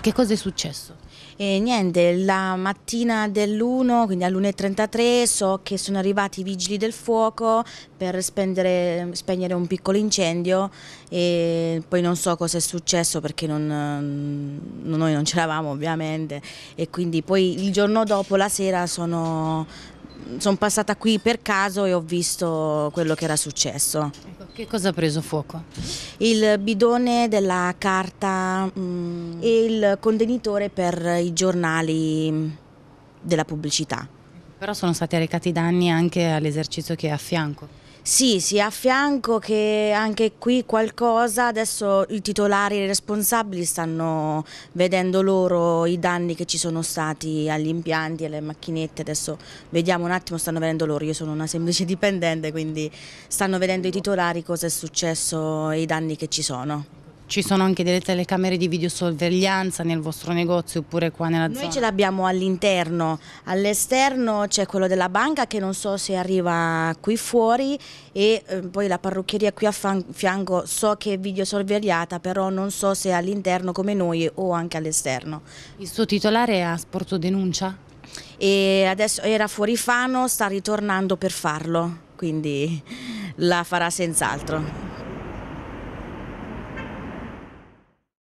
Che cosa è successo? E niente, la mattina dell'1, quindi alle 1.33, so che sono arrivati i vigili del fuoco per spendere, spegnere un piccolo incendio e poi non so cosa è successo perché non, mm, noi non c'eravamo ovviamente e quindi poi il giorno dopo, la sera, sono, sono passata qui per caso e ho visto quello che era successo. Ecco, che cosa ha preso fuoco? Il bidone della carta mh, mm, e il contenitore per i giornali mm, della pubblicità. Però sono stati arrecati danni anche all'esercizio che è a fianco. Sì, sì, a fianco che anche qui qualcosa, adesso i titolari e i responsabili stanno vedendo loro i danni che ci sono stati agli impianti e alle macchinette, adesso vediamo un attimo, stanno vedendo loro, io sono una semplice dipendente quindi stanno vedendo i titolari cosa è successo e i danni che ci sono. Ci sono anche delle telecamere di videosorveglianza nel vostro negozio oppure qua nella Noi zona? Noi ce l'abbiamo all'interno, all'esterno c'è quello della banca che non so se arriva qui fuori e eh, poi la parrucchieria qui a fianco so che è videosorvegliata però non so se all'interno come noi o anche all'esterno. Il suo titolare ha sporto denuncia? E adesso era fuori Fano, sta ritornando per farlo, quindi la farà senz'altro.